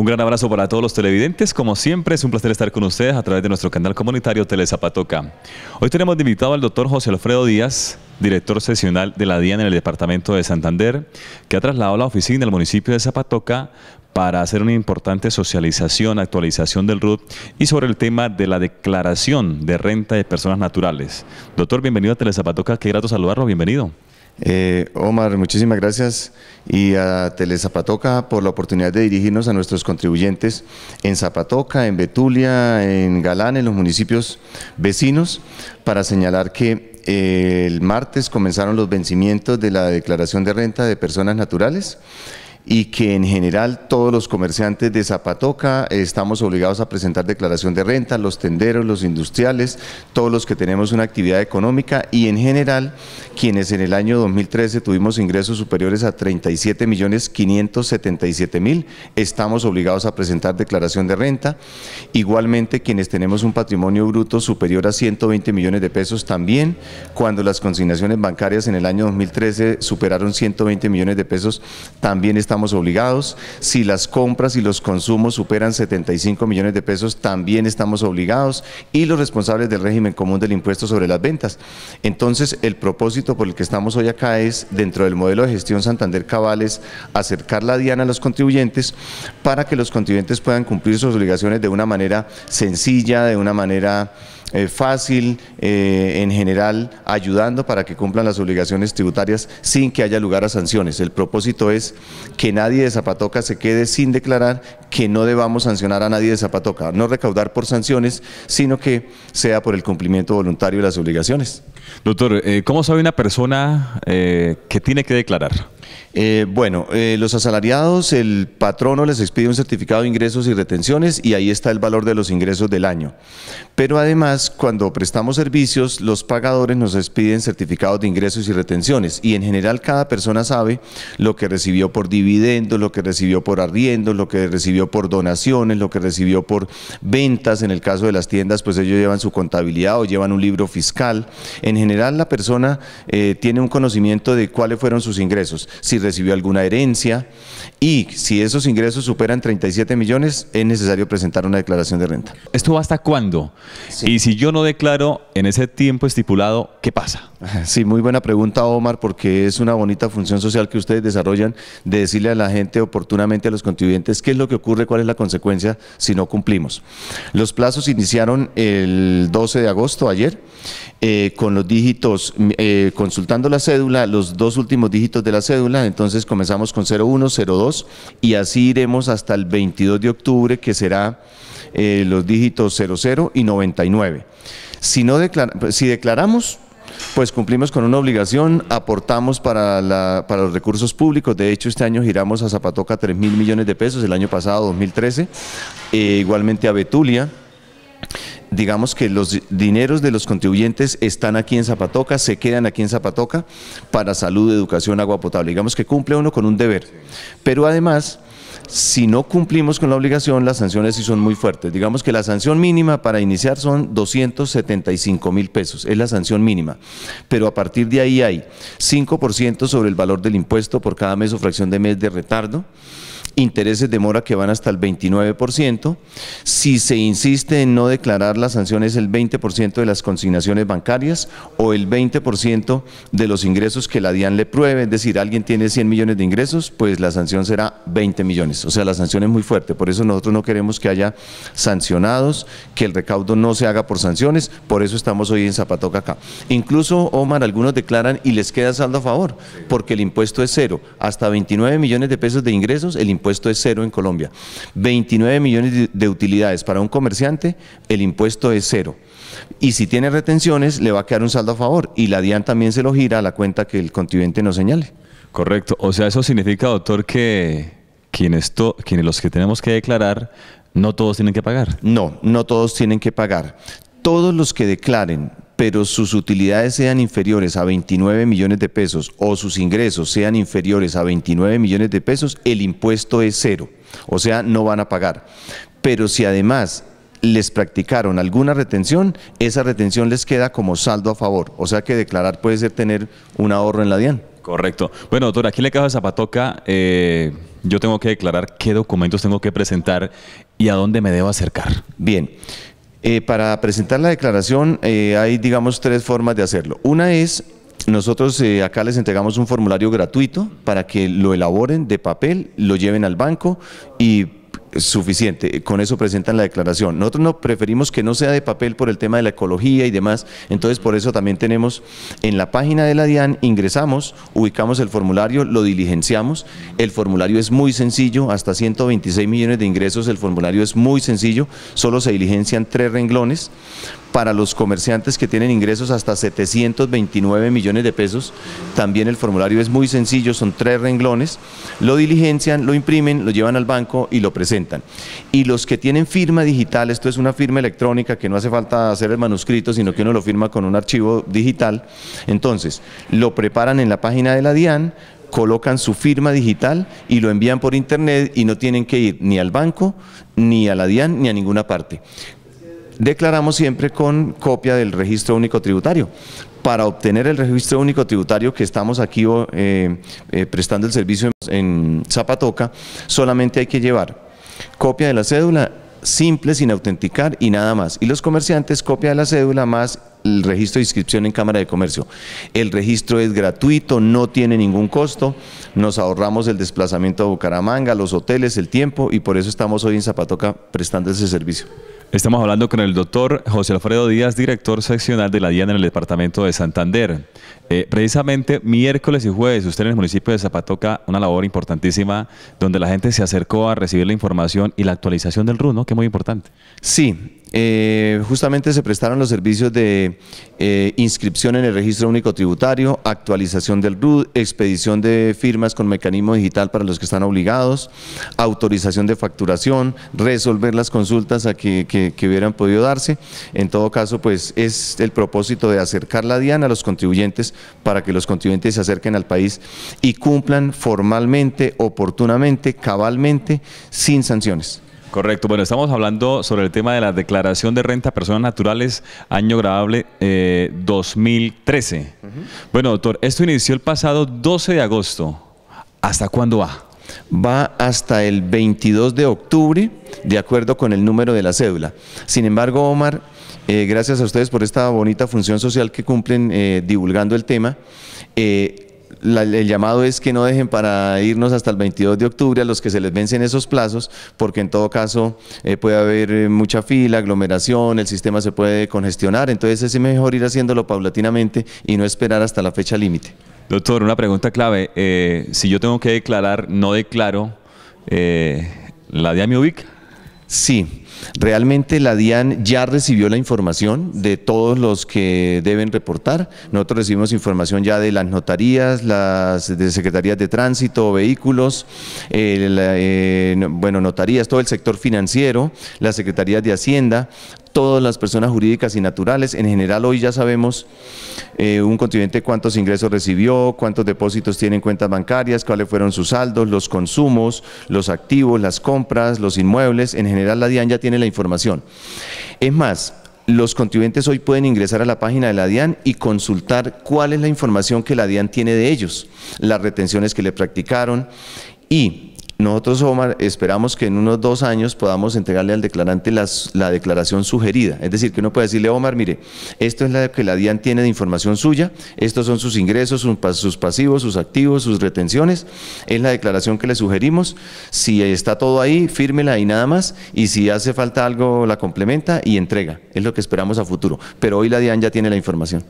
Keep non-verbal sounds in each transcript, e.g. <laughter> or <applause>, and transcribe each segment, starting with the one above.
Un gran abrazo para todos los televidentes. Como siempre, es un placer estar con ustedes a través de nuestro canal comunitario Telezapatoca. Hoy tenemos de invitado al doctor José Alfredo Díaz, director sesional de la DIAN en el departamento de Santander, que ha trasladado la oficina al municipio de Zapatoca para hacer una importante socialización, actualización del RUT y sobre el tema de la declaración de renta de personas naturales. Doctor, bienvenido a Telezapatoca, qué grato saludarlo, bienvenido. Eh, Omar, muchísimas gracias y a Zapatoca por la oportunidad de dirigirnos a nuestros contribuyentes en Zapatoca, en Betulia, en Galán, en los municipios vecinos, para señalar que eh, el martes comenzaron los vencimientos de la declaración de renta de personas naturales y que en general todos los comerciantes de Zapatoca eh, estamos obligados a presentar declaración de renta, los tenderos, los industriales, todos los que tenemos una actividad económica y en general quienes en el año 2013 tuvimos ingresos superiores a 37 millones 577 mil, estamos obligados a presentar declaración de renta. Igualmente quienes tenemos un patrimonio bruto superior a 120 millones de pesos también, cuando las consignaciones bancarias en el año 2013 superaron 120 millones de pesos, también estamos obligados. Si las compras y los consumos superan 75 millones de pesos, también estamos obligados. Y los responsables del régimen común del impuesto sobre las ventas. Entonces, el propósito por el que estamos hoy acá es, dentro del modelo de gestión Santander Cabales, acercar la diana a los contribuyentes para que los contribuyentes puedan cumplir sus obligaciones de una manera sencilla, de una manera eh, fácil, eh, en general ayudando para que cumplan las obligaciones tributarias sin que haya lugar a sanciones. El propósito es que nadie de Zapatoca se quede sin declarar, que no debamos sancionar a nadie de Zapatoca, no recaudar por sanciones, sino que sea por el cumplimiento voluntario de las obligaciones. Doctor, eh, ¿cómo sabe una persona que tiene que declarar? Eh, bueno, eh, los asalariados, el patrono les expide un certificado de ingresos y retenciones y ahí está el valor de los ingresos del año. Pero además, cuando prestamos servicios, los pagadores nos expiden certificados de ingresos y retenciones y en general cada persona sabe lo que recibió por dividendos, lo que recibió por arriendos, lo que recibió por donaciones, lo que recibió por ventas. En el caso de las tiendas, pues ellos llevan su contabilidad o llevan un libro fiscal. En general, la persona eh, tiene un conocimiento de cuáles fueron sus ingresos si recibió alguna herencia y si esos ingresos superan 37 millones es necesario presentar una declaración de renta. ¿Esto hasta cuándo? Y si yo no declaro en ese tiempo estipulado, ¿qué pasa? <laughs> Sí, muy buena pregunta Omar porque es una bonita función social que ustedes desarrollan de decirle a la gente oportunamente a los contribuyentes qué es lo que ocurre, cuál es la consecuencia si no cumplimos. Los plazos iniciaron el 12 de agosto, ayer, eh, con los dígitos, mm, eh, consultando la cédula, los dos últimos dígitos de la cédula, entonces comenzamos con 01, 02 y así iremos hasta el 22 de octubre que será eh, los dígitos 00 y 99. Si, no declara, si declaramos, pues cumplimos con una obligación, aportamos para, para, los recursos públicos, de hecho este año giramos a Zapatoca 3 mil millones de pesos, el año pasado 2013, igualmente a Betulia, digamos que los dineros de los contribuyentes están aquí en Zapatoca, se quedan aquí en Zapatoca para salud, educación, agua potable. Digamos que cumple uno con un deber. Pero además, si no cumplimos con la obligación, las sanciones sí son muy fuertes. Digamos que la sanción mínima para iniciar son 275 mil pesos, es la sanción mínima. Pero a partir de ahí hay 5% sobre el valor del impuesto por cada mes o fracción de mes de retardo intereses de mora que van hasta el 29%. Si se insiste en no declarar, las sanciones, el 20% de las consignaciones bancarias o el 20% de los ingresos que la DIAN le pruebe. Es decir, alguien tiene 100 millones de ingresos, pues la sanción será 20 millones. O sea, la sanción es muy fuerte. Por eso nosotros no queremos que haya sancionados, que el recaudo no se haga por sanciones. Por eso estamos hoy en Zapatoca acá. Incluso, Omar, algunos declaran y les queda saldo a favor, porque el impuesto es cero. Hasta 29 millones de pesos de ingresos, el impuesto es cero en Colombia. 29 millones de utilidades para un comerciante, el impuesto es cero. Y si tiene retenciones, le va a quedar un saldo a favor y la DIAN también se lo gira a la cuenta que el contribuyente nos señale. Correcto. O sea, eso significa, doctor, que quienes, quienes los que tenemos que declarar, no todos tienen que pagar. No, no todos tienen que pagar. Todos los que declaren pero sus utilidades sean inferiores a 29 millones de pesos o sus ingresos sean inferiores a 29 millones de pesos, el impuesto es cero, o sea, no van a pagar. Pero si además les practicaron alguna retención, esa retención les queda como saldo a favor, o sea que declarar puede ser tener un ahorro en la DIAN. Correcto. Bueno, doctor, aquí le la caja Zapatoca eh, yo tengo que declarar qué documentos tengo que presentar y a dónde me debo acercar. Bien, eh, para presentar la declaración eh, hay, digamos, tres formas de hacerlo. Una es, nosotros eh, acá les entregamos un formulario gratuito para que lo elaboren de papel, lo lleven al banco y suficiente. Con eso presentan la declaración. Nosotros no preferimos que no sea de papel por el tema de la ecología y demás. Entonces, por eso también tenemos en la página de la DIAN, ingresamos, ubicamos el formulario, lo diligenciamos. El formulario es muy sencillo, hasta 126 millones de ingresos. El formulario es muy sencillo, solo se diligencian tres renglones. Para los comerciantes que tienen ingresos hasta 729 millones de pesos, también el formulario es muy sencillo, son tres renglones. Lo diligencian, lo imprimen, lo llevan al banco y lo presentan. Y los que tienen firma digital, esto es una firma electrónica que no hace falta hacer el manuscrito, sino que uno lo firma con un archivo digital. Entonces, lo preparan en la página de la DIAN, colocan su firma digital y lo envían por internet y no tienen que ir ni al banco, ni a la DIAN, ni a ninguna parte. Declaramos siempre con copia del registro único tributario para obtener el registro único tributario que estamos aquí eh, eh, prestando el servicio en Zapatoca, solamente hay que llevar Copia de la cédula simple sin autenticar y nada más. Y los comerciantes copia de la cédula más el registro de inscripción en Cámara de Comercio. El registro es gratuito, no tiene ningún costo, nos ahorramos el desplazamiento a Bucaramanga, los hoteles, el tiempo y por eso estamos hoy en Zapatoca prestando ese servicio. Estamos hablando con el doctor José Alfredo Díaz, director seccional de la DIAN en el departamento de Santander. Eh, precisamente miércoles y jueves, usted en el municipio de Zapatoca, una labor importantísima donde la gente se acercó a recibir la información y la actualización del RUN, ¿no? que es muy importante. Sí, eh, justamente se prestaron los servicios de eh, inscripción en el registro único tributario, actualización del RUD, expedición de firmas con mecanismo digital para los que están obligados, autorización de facturación, resolver las consultas a que, que hubieran podido darse. En todo caso, pues es el propósito de acercar la DIAN a los contribuyentes para que los contribuyentes se acerquen al país y cumplan formalmente, oportunamente, cabalmente, sin sanciones. Correcto, bueno, estamos hablando sobre el tema de la declaración de renta a personas naturales, año grabable 2013. Eh, bueno, doctor, esto inició el pasado 12 de agosto. ¿Hasta cuándo va? Va hasta el 22 de octubre, de acuerdo con el número de la cédula. Sin embargo, Omar, eh, gracias a ustedes por esta bonita función social que cumplen eh, divulgando el tema el llamado es que no dejen para irnos hasta el 22 de octubre a los que se les vencen esos plazos, porque en todo caso eh, puede haber eh, mucha fila, aglomeración, el sistema se puede congestionar, entonces es mejor ir haciéndolo paulatinamente y no esperar hasta la fecha límite. Doctor, una pregunta clave, eh, si yo tengo que declarar, no declaro, ¿la de Amiubic? Sí, Realmente la DIAN ya recibió la información de todos los que deben reportar. Nosotros recibimos información ya de las notarías, las de secretarías de tránsito, vehículos, eh, bueno, notarías, todo el sector financiero, las secretarías de Hacienda, todas las personas jurídicas y naturales. En general hoy ya sabemos eh, un continente cuántos ingresos recibió, cuántos depósitos tiene en cuentas bancarias, cuáles fueron sus saldos, los consumos, los activos, las compras, los inmuebles. En general la DIAN ya tiene la información. Es más, los contribuyentes hoy pueden ingresar a la página de la DIAN y consultar cuál es la información que la DIAN tiene de ellos, las retenciones que le practicaron y nosotros, Omar, esperamos que en unos dos años podamos entregarle al declarante la declaración sugerida. Es decir, que uno puede decirle, Omar, mire, esto es lo que la DIAN tiene de información suya, estos son sus ingresos, sus pasivos, sus activos, sus retenciones. Es la declaración que le sugerimos. Si está todo ahí, fírmela y nada más. Y si hace falta algo, la complementa y entrega. Es lo que esperamos a futuro. Pero hoy la DIAN ya tiene la información.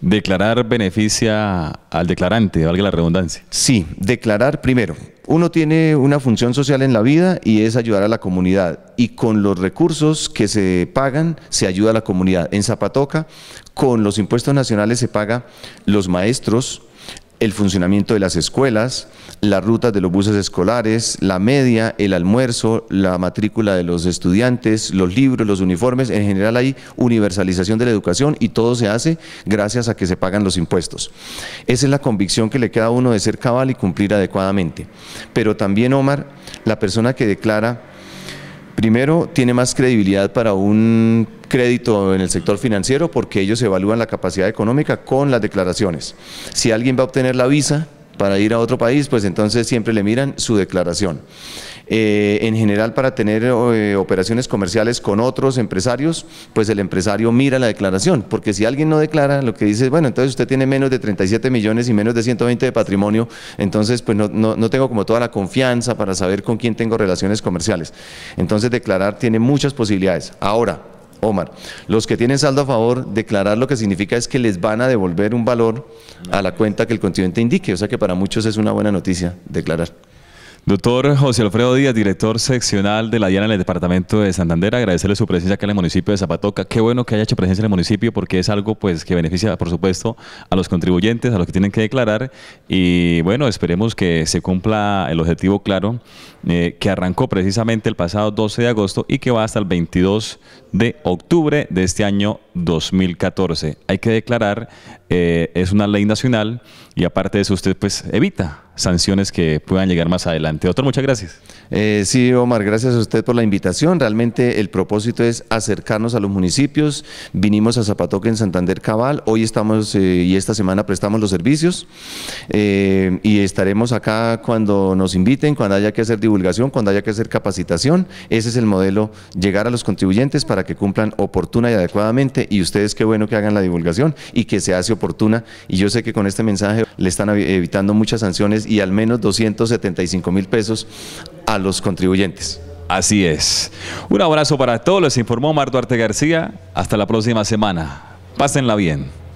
Declarar beneficia al declarante, valga la redundancia. Sí, declarar primero. Uno tiene una función social en la vida y es ayudar a la comunidad. Y con los recursos que se pagan, se ayuda a la comunidad. En Zapatoca, con los impuestos nacionales se paga los maestros, el funcionamiento de las escuelas, las rutas de los buses escolares, la media, el almuerzo, la matrícula de los estudiantes, los libros, los uniformes, en general hay universalización de la educación y todo se hace gracias a que se pagan los impuestos. Esa es la convicción que le queda a uno de ser cabal y cumplir adecuadamente. Pero también, Omar, la persona que declara, primero, tiene más credibilidad para un crédito en el sector financiero porque ellos evalúan la capacidad económica con las declaraciones. Si alguien va a obtener la visa para ir a otro país, pues entonces siempre le miran su declaración. Eh, en general, para tener eh, operaciones comerciales con otros empresarios, pues el empresario mira la declaración, porque si alguien no declara, lo que dice es, bueno, entonces usted tiene menos de 37 millones y menos de 120 de patrimonio, entonces pues no, no, no tengo como toda la confianza para saber con quién tengo relaciones comerciales. Entonces declarar tiene muchas posibilidades. Ahora, Omar, los que tienen saldo a favor, declarar lo que significa es que les van a devolver un valor a la cuenta que el continente indique. O sea que para muchos es una buena noticia declarar. Doctor José Alfredo Díaz, director seccional de la DIANA en el departamento de Santander, agradecerle su presencia acá en el municipio de Zapatoca. Qué bueno que haya hecho presencia en el municipio porque es algo pues que beneficia, por supuesto, a los contribuyentes, a los que tienen que declarar. Y bueno, esperemos que se cumpla el objetivo claro eh, que arrancó precisamente el pasado 12 de agosto y que va hasta el 22 de octubre de este año 2014. Hay que declarar, eh, es una ley nacional y aparte de eso usted pues evita sanciones que puedan llegar más adelante. Doctor, muchas gracias. Eh, sí, Omar, gracias a usted por la invitación. Realmente el propósito es acercarnos a los municipios. Vinimos a Zapatoque en Santander Cabal. Hoy estamos eh, y esta semana prestamos los servicios eh, y estaremos acá cuando nos inviten, cuando haya que hacer divulgación, cuando haya que hacer capacitación. Ese es el modelo, llegar a los contribuyentes para que cumplan oportuna y adecuadamente. Y ustedes qué bueno que hagan la divulgación y que se hace oportuna. Y yo sé que con este mensaje le están evitando muchas sanciones y al menos 275 mil pesos a los contribuyentes. Así es. Un abrazo para todos, les informó Marto Arte García. Hasta la próxima semana. Pásenla bien.